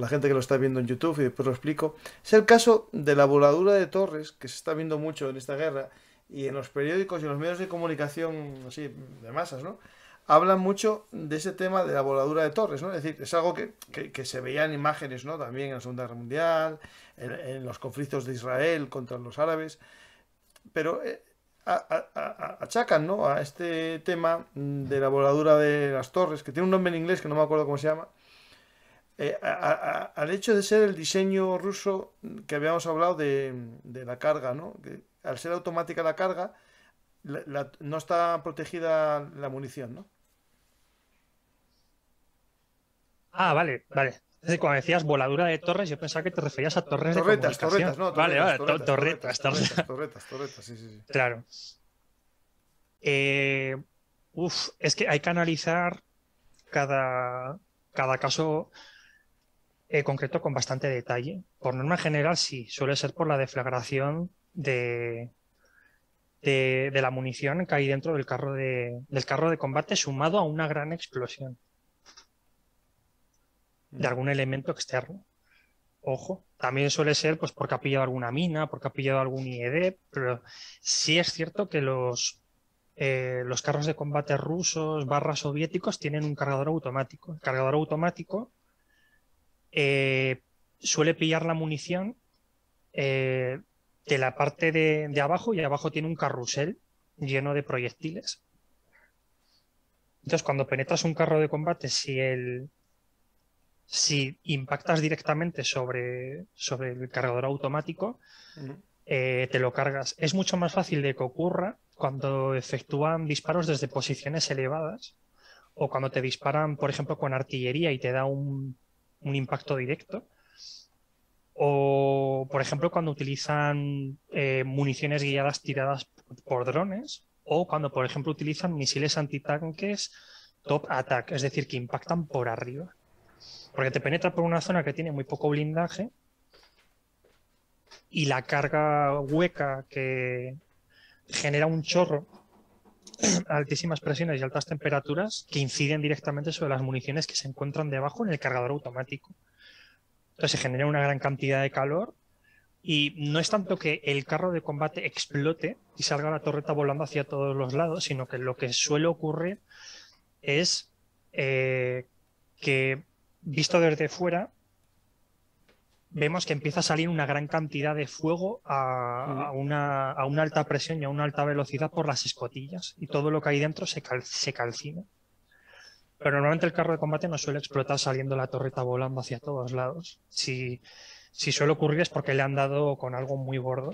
la gente que lo está viendo en YouTube y después lo explico, es el caso de la voladura de torres, que se está viendo mucho en esta guerra, y en los periódicos y los medios de comunicación así, de masas, ¿no? Hablan mucho de ese tema de la voladura de torres, ¿no? Es decir, es algo que, que, se veía en imágenes, ¿no? También en la Segunda Guerra Mundial, en, los conflictos de Israel contra los árabes, pero eh, achacan, ¿no? A este tema de la voladura de las torres, que tiene un nombre en inglés que no me acuerdo cómo se llama, eh, al hecho de ser el diseño ruso que habíamos hablado de, la carga, ¿no? al ser automática la carga, no está protegida la munición, ¿no? Ah, vale, vale. cuando decías voladura de torres, yo pensaba que te referías a torres torretas, de torretas, no, torretas, vale, vale, torretas, torretas, torretas, sí, sí, sí. Claro. Eh, uf, es que hay que analizar cada, cada caso eh, concreto con bastante detalle. Por norma general, sí, suele ser por la deflagración de, de, la munición que hay dentro del carro de, del carro de combate sumado a una gran explosión de mm. algún elemento externo. Ojo, también suele ser pues porque ha pillado alguna mina, porque ha pillado algún IED, pero sí es cierto que los, eh, los carros de combate rusos barras soviéticos tienen un cargador automático. El cargador automático eh, suele pillar la munición eh, de la parte de, abajo y abajo tiene un carrusel lleno de proyectiles. Entonces, cuando penetras un carro de combate, si Si impactas directamente sobre, el cargador automático, eh, te lo cargas. Es mucho más fácil de que ocurra cuando efectúan disparos desde posiciones elevadas o cuando te disparan, por ejemplo, con artillería y te da un un impacto directo. O, por ejemplo, cuando utilizan eh, municiones guiadas tiradas por drones, o cuando, por ejemplo, utilizan misiles antitanques top attack, es decir, que impactan por arriba. Porque te penetra por una zona que tiene muy poco blindaje y la carga hueca que genera un chorro altísimas presiones y altas temperaturas que inciden directamente sobre las municiones que se encuentran debajo en el cargador automático. Entonces se genera una gran cantidad de calor y no es tanto que el carro de combate explote y salga la torreta volando hacia todos los lados, sino que lo que suele ocurrir es eh, que, visto desde fuera, vemos que empieza a salir una gran cantidad de fuego a, una, a, una, alta presión y a una alta velocidad por las escotillas y todo lo que hay dentro se, se calcina. Pero normalmente el carro de combate no suele explotar saliendo la torreta volando hacia todos lados. Si, si suele ocurrir es porque le han dado con algo muy gordo